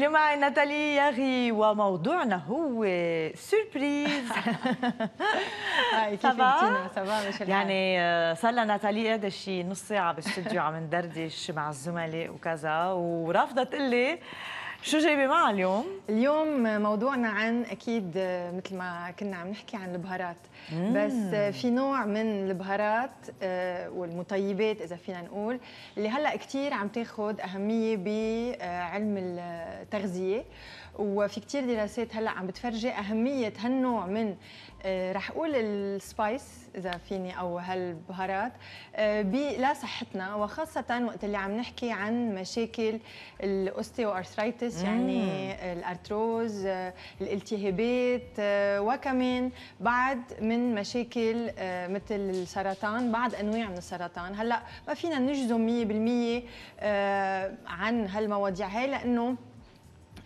اليوم معي ناتالي ياغي وموضوعنا هو سوربريز هاي كيف انتينا يعني صار لنا ناتالي هذا الشيء نص ساعه بالاستديو عم ندردش مع الزملاء وكذا ورافضه تقول لي شو جايبه معها اليوم؟ اليوم موضوعنا عن اكيد مثل ما كنا عم نحكي عن البهارات مم. بس في نوع من البهارات آه، والمطيبات اذا فينا نقول اللي هلا كثير عم تاخذ اهميه بعلم آه، التغذيه وفي كثير دراسات هلا عم بتفرجي اهميه هالنوع من آه، رح اقول السبايس اذا فيني او هالبهارات آه، لصحتنا وخاصه وقت اللي عم نحكي عن مشاكل الاوستيوارثرايتس يعني الارتروز آه، الالتهابات وكمان بعد من مشاكل مثل السرطان بعض انواع من السرطان هلا ما فينا نجزم 100% عن هالمواضيع هاي لانه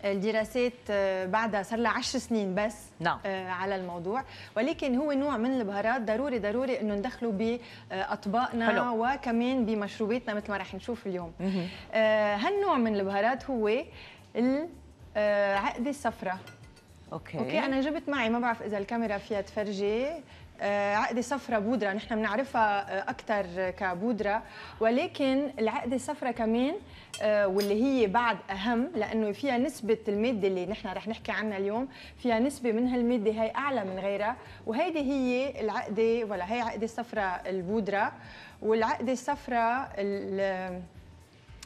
الدراسات آه، بعدها صار لها 10 سنين بس نعم. آه، على الموضوع ولكن هو نوع من البهارات ضروري ضروري انه ندخله باطباقنا آه، حلو. وكمان بمشروباتنا مثل ما رح نشوف اليوم مه. هالنوع من البهارات هو العقده الصفراء اوكي اوكي انا جبت معي ما بعرف اذا الكاميرا فيها تفرجي آه، عقدة صفرة بودرة نحن بنعرفها آه، أكثر كبودرة ولكن العقدة الصفراء كمان آه، واللي هي بعد أهم لأنه فيها نسبة المادة اللي نحن رح نحكي عنها اليوم فيها نسبة من هالمادة هي أعلى من غيرها وهيدي هي العقدة ولا هي عقدة صفرة البودرة والعقدة الصفراء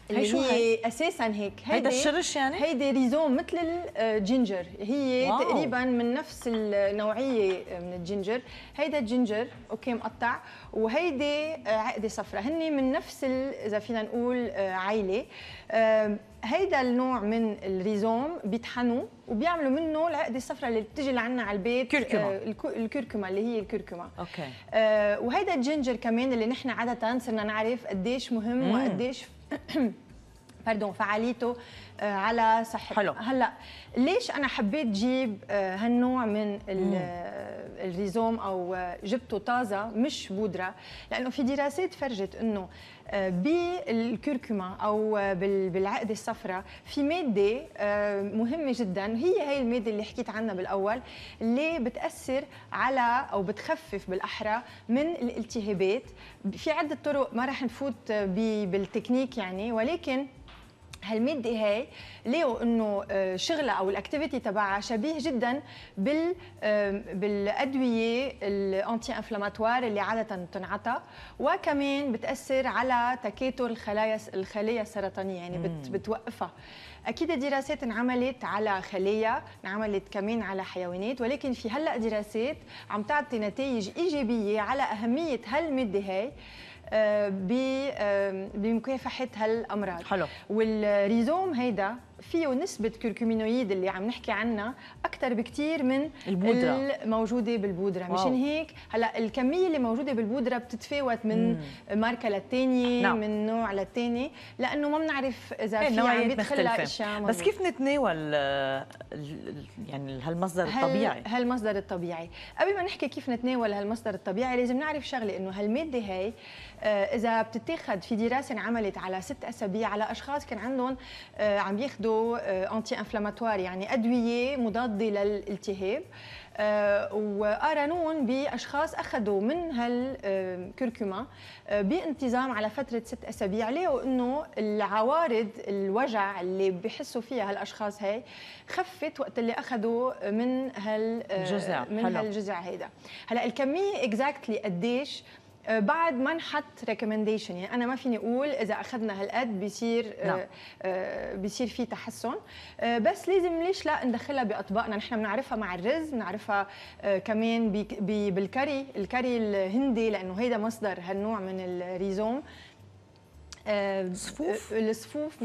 اللي هي شو هي اساسا هيك هيدا الشرش يعني هيدي ريزوم مثل الجينجر هي واو. تقريبا من نفس النوعيه من الجينجر هيدا الجينجر اوكي مقطع وهيدي عقده صفراء هن من نفس اذا فينا نقول آه، عائله هيدا النوع من الريزوم بيطحنوا وبيعملوا منه العقده الصفراء اللي بتجي لعنا على البيت كركما آه الكركما اللي هي الكركما اوكي آه وهيدا الجينجر كمان اللي نحن عاده صرنا نعرف قديش مهم مم. وقديش باردون فعاليته آه، على صحته حلو هلا ليش انا حبيت جيب آه، هالنوع من الريزوم او آه، جبته طازه مش بودره لانه في دراسات فرجت انه آه، بالكركما او آه، بالعقده الصفراء في ماده مهمه جدا هي هي الماده اللي حكيت عنها بالاول اللي بتاثر على او بتخفف بالاحرى من الالتهابات في عده طرق ما راح نفوت بالتكنيك يعني ولكن هالمادة هاي ليه انه آه، شغلها او الاكتيفيتي تبعها شبيه جدا بال بالادويه الانتي انفلاماتوار اللي عاده بتنعطى وكمان بتاثر على تكاثر الخلايا الخلايا السرطانيه يعني بت بتوقفها اكيد دراسات انعملت على خلايا انعملت كمان على حيوانات ولكن في هلا دراسات عم تعطي نتائج ايجابيه على اهميه هالماده هاي بمكافحه هالامراض حلو والريزوم هيدا فيه نسبة كركمينويد اللي عم نحكي عنها أكثر بكثير من البودرة الموجودة بالبودرة واو. مشان هيك هلا الكمية اللي موجودة بالبودرة بتتفاوت من مم. ماركة للثانية نعم. من نوع للثاني لأنه ما بنعرف إذا إيه، في عم بيدخلها أشياء بس كيف نتناول يعني هالمصدر الطبيعي هالمصدر الطبيعي قبل ما نحكي كيف نتناول هالمصدر الطبيعي لازم نعرف شغلة إنه هالمادة هي آه، اذا بتتاخذ في دراسه انعملت على ست اسابيع على اشخاص كان عندهم آه، عم ياخذوا انتي انفلاماتوار يعني ادويه مضاده للالتهاب آه، وقارنون باشخاص اخذوا من هالكركما بانتظام على فتره ست اسابيع لقوا انه العوارض الوجع اللي بحسوا فيها هالاشخاص هي خفت وقت اللي اخذوا من هال الجزع من هالجزع هيدا هلا الكميه اكزاكتلي قديش آه، بعد ما نحط ريكومنديشن يعني انا ما فيني اقول اذا اخذنا هالقد بيصير آه، نعم. آه، بيصير في تحسن بس لازم ليش لا ندخلها باطباقنا نحن بنعرفها مع الرز بنعرفها كمان بالكري الكري الهندي لانه هيدا مصدر هالنوع من الريزوم صفوف آه، الصفوف 100%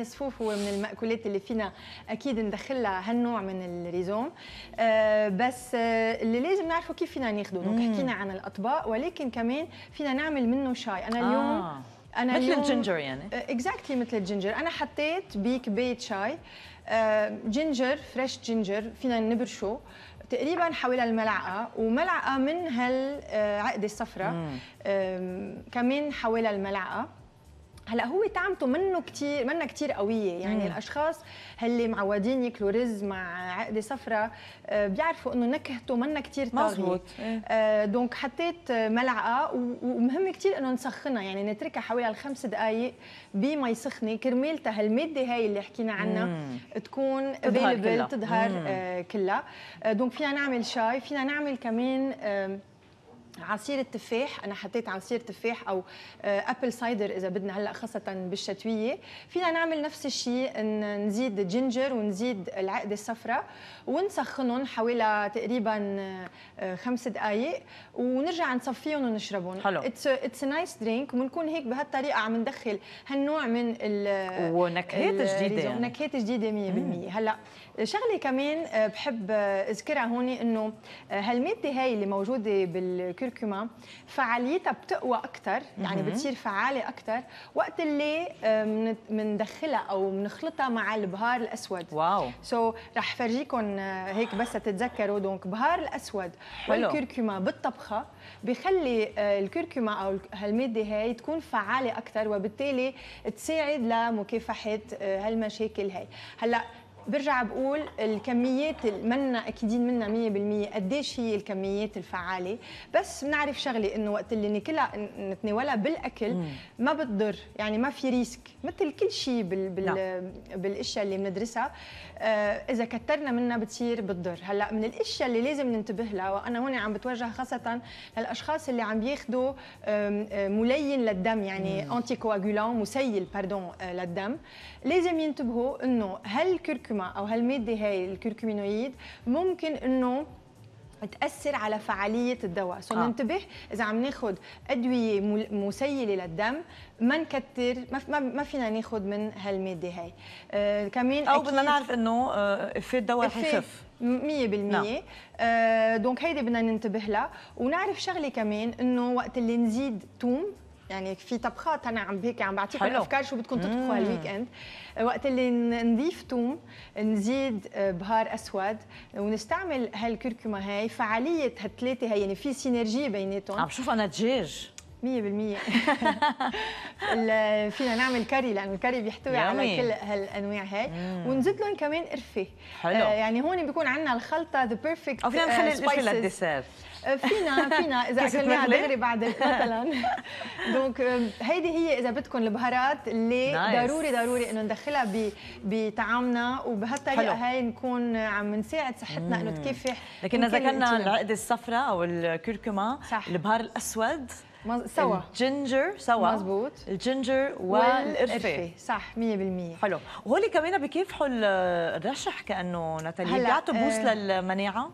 الصفوف هو من المأكولات اللي فينا اكيد ندخل لها هالنوع من الريزوم آه، بس آه، اللي لازم نعرفه كيف فينا ناخده دونك حكينا عن الاطباق ولكن كمان فينا نعمل منه شاي انا اليوم انا مثل الجينجر يعني اكزاكتلي مثل الجينجر انا حطيت بكبايه شاي جينجر فريش جينجر فينا نبرشه تقريبا حوالي الملعقه وملعقه من هالعقده الصفراء كمان حوالي الملعقه هلا هو طعمته منه كثير منه كثير قويه يعني مم. الاشخاص اللي معودين ياكلوا رز مع عقده صفراء آه، بيعرفوا انه نكهته منه كثير طاغيه إيه. آه، دونك حطيت ملعقه ومهم كثير انه نسخنها يعني نتركها حوالي الخمس دقائق بمي سخنه كرمال هالماده هاي اللي حكينا عنها تكون افيلبل تظهر كلها, آه، كلها. دونك فينا نعمل شاي فينا نعمل كمان آه عصير التفاح انا حطيت عصير تفاح او آه، ابل سايدر اذا بدنا هلا خاصه بالشتويه فينا نعمل نفس الشيء نزيد جينجر ونزيد العقده الصفراء ونسخنهم حوالي تقريبا آه، خمس دقائق ونرجع نصفيهم ونشربهم حلو اتس نايس درينك وبنكون هيك بهالطريقه عم ندخل هالنوع من ال ونكهات جديده ونكهات نكهات جديده 100% هلا شغله كمان آه، بحب آه، اذكرها هون انه آه، هالماده هاي اللي موجوده بالكركما فعاليتها بتقوى اكثر يعني بتصير فعاله اكثر وقت اللي بندخلها او بنخلطها مع البهار الاسود واو سو so رح فرجيكم هيك بس تتذكروا دونك بهار الاسود والكركما بالطبخه بخلي الكركما او هالماده هاي تكون فعاله اكثر وبالتالي تساعد لمكافحه هالمشاكل هاي هلا برجع بقول الكميات منا اكيدين منا 100% قديش هي الكميات الفعاله بس بنعرف شغله انه وقت اللي ناكلها نتناولها بالاكل ما بتضر يعني ما في ريسك مثل كل شيء بال بال نعم. بالاشياء اللي بندرسها آه، اذا كترنا منها بتصير بتضر هلا من الاشياء اللي لازم ننتبه لها وانا هون عم بتوجه خاصه للاشخاص اللي عم ياخذوا آه، ملين للدم يعني انتي كواغولان مسيل باردون آه، للدم لازم ينتبهوا انه هل الكركم الكركمه او هالماده هاي الكركمينويد ممكن انه تاثر على فعاليه الدواء سو آه. ننتبه اذا عم ناخذ ادويه مسيله للدم ما نكتر ما فينا ناخذ من هالماده هاي آه كمان او بدنا نعرف انه آه في الدواء رح يخف 100% نعم. آه دونك هيدي بدنا ننتبه لها ونعرف شغله كمان انه وقت اللي نزيد توم يعني في طبخات انا عم هيك عم بعطيكم افكار شو بدكم تطبخوا هالويك اند وقت اللي نضيف توم نزيد آه، بهار اسود ونستعمل هالكركمه هاي فعاليه هالثلاثه هي يعني في سينرجي بيناتهم عم شوف انا دجاج 100% فينا نعمل كاري لانه الكاري بيحتوي على كل هالانواع هاي ونزيد لهم كمان قرفه حلو آه يعني هون بيكون عندنا الخلطه ذا بيرفكت او فينا آه، نخلي القرفه للديسير فينا فينا اذا اكلناها دغري بعد مثلا دونك هيدي هي اذا بدكم البهارات اللي ضروري ضروري انه ندخلها بطعامنا وبهالطريقه هاي نكون عم نساعد صحتنا انه تكفح لكن اذا ذكرنا العقد الصفراء او الكركمه البهار الاسود سوا الجينجر سوا مزبوط الجينجر والقرفه صح 100% حلو وهول كمان بكيفحوا الرشح كانه نتالي بيعطوا بوس آه، للمناعه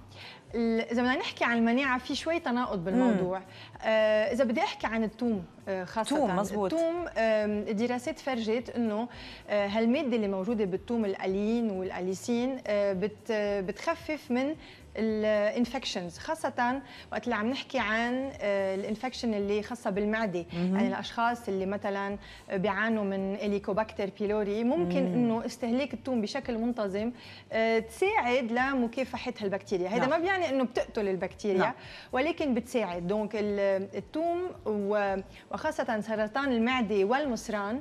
اذا بدنا نحكي عن المناعه في شوي تناقض بالموضوع آه، اذا بدي احكي عن الثوم آه، خاصه الثوم مزبوط الثوم الدراسات فرجت انه هالماده اللي موجوده بالثوم الالين والاليسين بت بتخفف من الانفكشنز خاصة وقت اللي عم نحكي عن آه، الانفكشن اللي خاصة بالمعدة مم. يعني الأشخاص اللي مثلا بيعانوا من اليكوباكتر بيلوري ممكن مم. إنه استهلاك الثوم بشكل منتظم آه، تساعد لمكافحة هالبكتيريا هذا نعم. ما بيعني إنه بتقتل البكتيريا لا. نعم. ولكن بتساعد دونك الثوم وخاصة سرطان المعدة والمصران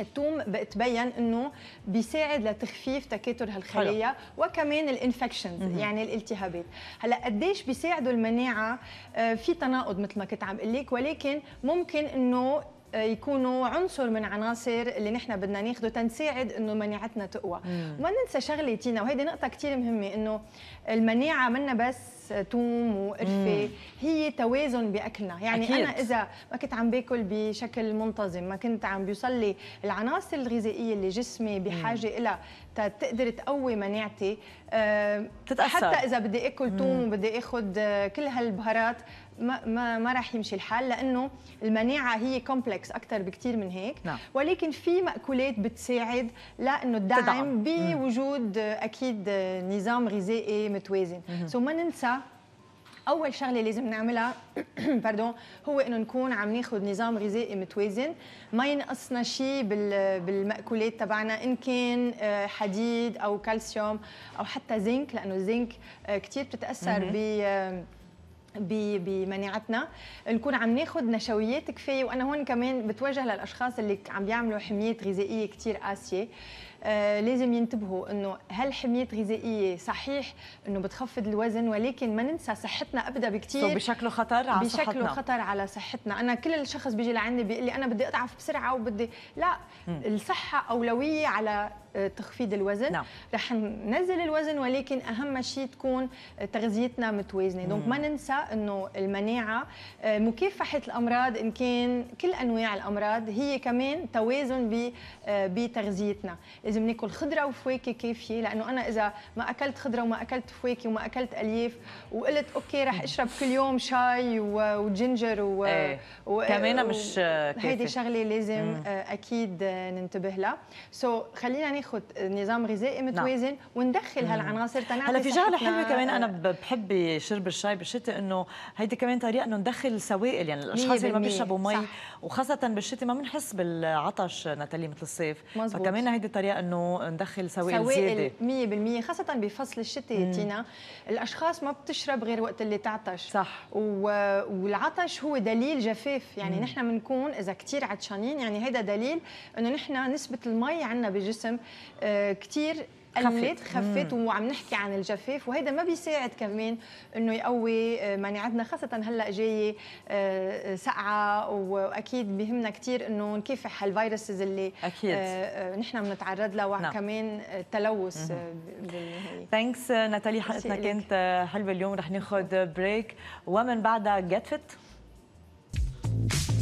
الثوم بتبين انه بيساعد لتخفيف تكاثر هالخلايا وكمان الانفكشنز يعني الالتهابات هلا قديش بيساعدوا المناعه آه، في تناقض مثل ما كنت عم اقول لك ولكن ممكن انه يكونوا عنصر من عناصر اللي نحن بدنا ناخده تنساعد انه مناعتنا تقوى وما ننسى شغله تينا وهيدي نقطه كثير مهمه انه المناعه منا بس توم وقرفه هي توازن باكلنا يعني أكيد. انا اذا ما كنت عم باكل بشكل منتظم ما كنت عم بيوصل العناصر الغذائيه اللي جسمي بحاجه لها تقدر تقوي مناعتي أه تتأثر. حتى اذا بدي اكل توم وبدي اخذ آه، كل هالبهارات ما ما, راح يمشي الحال لانه المناعه هي كومبلكس اكثر بكثير من هيك نعم. ولكن في ماكولات بتساعد لانه الدعم بوجود اكيد نظام غذائي متوازن سو ما ننسى اول شغله لازم نعملها باردون هو انه نكون عم ناخذ نظام غذائي متوازن ما ينقصنا شيء بالمأكولات تبعنا ان كان آه، حديد او كالسيوم او حتى زنك لانه الزنك آه، كثير بتتاثر ب بمناعتنا نكون عم ناخذ نشويات كفايه وانا هون كمان بتوجه للاشخاص اللي عم بيعملوا حميات غذائيه كثير قاسيه آه، لازم ينتبهوا انه هل الغذائيه غذائيه صحيح انه بتخفض الوزن ولكن ما ننسى صحتنا ابدا بكثير so بشكله خطر على بشكله صحتنا خطر على صحتنا انا كل الشخص بيجي لعندي بيقول لي انا بدي اضعف بسرعه وبدي لا م. الصحه اولويه على آه، تخفيض الوزن نعم. رح ننزل الوزن ولكن اهم شيء تكون تغذيتنا متوازنه دونك ما ننسى انه المناعه آه، مكافحه الامراض ان كان كل انواع الامراض هي كمان توازن بتغذيتنا لازم ناكل خضره وفواكه كافيه لانه انا اذا ما اكلت خضره وما اكلت فواكه وما اكلت الياف وقلت اوكي رح اشرب كل يوم شاي وجنجر و, إيه. و... كمان مش آه، كافي هيدي شغله لازم مم. آه، اكيد آه، ننتبه لها سو so, خلينا ناخذ نظام غذائي نعم. متوازن نعم. وندخل هالعناصر تنعمل هلا في شغله حلوه كمان انا بحب شرب الشاي بالشتاء انه هيدي كمان طريقه انه ندخل سوائل يعني الاشخاص اللي ما بيشربوا مي وخاصه بالشتاء ما بنحس بالعطش نتالي مثل الصيف مزبوط. فكمان هيدي طريقه انه ندخل سوائل سوائل 100% خاصه بفصل الشتاء تينا الاشخاص ما بتشرب غير وقت اللي تعطش صح و... والعطش هو دليل جفاف يعني نحن بنكون اذا كثير عطشانين يعني هذا دليل انه نحن نسبه المي عندنا بالجسم آه، كثير قلت خفت وعم نحكي عن الجفاف وهذا ما بيساعد كمان انه يقوي آه، مناعتنا خاصه هلا جايه آه، آه، سقعه واكيد بهمنا كثير انه نكافح هالفيروسز اللي اكيد نحن بنتعرض لها وكمان التلوث ثانكس ناتالي حلقتنا كانت حلوه اليوم رح ناخذ بريك ومن بعدها جيت فيت